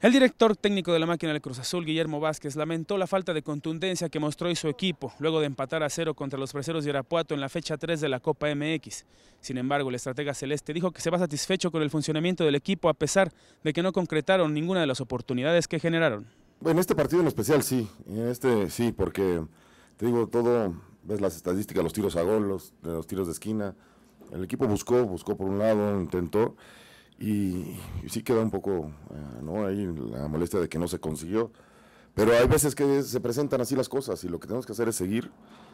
El director técnico de la máquina del Cruz Azul, Guillermo Vázquez, lamentó la falta de contundencia que mostró su equipo luego de empatar a cero contra los preseros de Arapuato en la fecha 3 de la Copa MX. Sin embargo, el estratega celeste dijo que se va satisfecho con el funcionamiento del equipo a pesar de que no concretaron ninguna de las oportunidades que generaron. En este partido en especial sí, en este sí, porque te digo todo, ves las estadísticas, los tiros a gol, los tiros de esquina. El equipo buscó, buscó por un lado, intentó y, sí queda un poco, eh, ¿no? Ahí la molestia de que no se consiguió. Pero hay veces que se presentan así las cosas y lo que tenemos que hacer es seguir,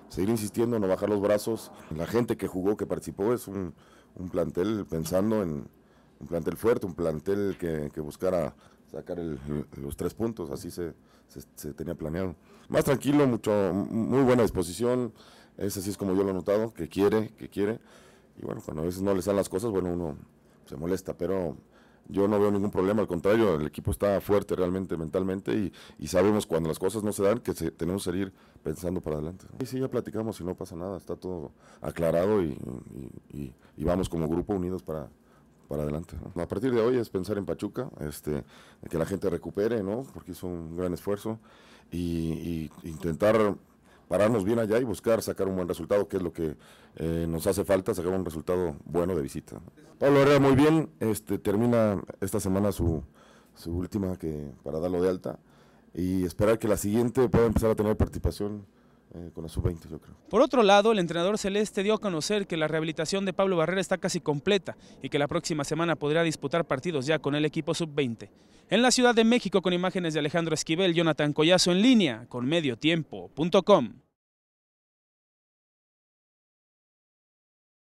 seguir insistiendo, no bajar los brazos. La gente que jugó, que participó, es un, un plantel pensando en un plantel fuerte, un plantel que, que buscara sacar los tres puntos, así se, se, tenía planeado. Más tranquilo, mucho, muy buena disposición, es así es como yo lo he notado, que quiere, que quiere. Y bueno, cuando a veces no le salen las cosas, bueno, uno se molesta, pero yo no veo ningún problema, al contrario, el equipo está fuerte realmente mentalmente y, sabemos cuando las cosas no se dan que tenemos que ir pensando para adelante. Y sí, ya platicamos y no pasa nada, está todo aclarado y, vamos como grupo unidos para, para adelante. A partir de hoy es pensar en Pachuca, este, que la gente recupere, ¿no? porque hizo un gran esfuerzo y intentar pararnos bien allá y buscar sacar un buen resultado, que es lo que eh, nos hace falta, sacar un resultado bueno de visita. Pablo Herrera muy bien, este, termina esta semana su, su última que, para darlo de alta y esperar que la siguiente pueda empezar a tener participación eh, con la sub-20, yo creo. Por otro lado, el entrenador celeste dio a conocer que la rehabilitación de Pablo Barrera está casi completa y que la próxima semana podrá disputar partidos ya con el equipo sub-20. En la Ciudad de México, con imágenes de Alejandro Esquivel, Jonathan Collazo en línea, con mediotiempo.com.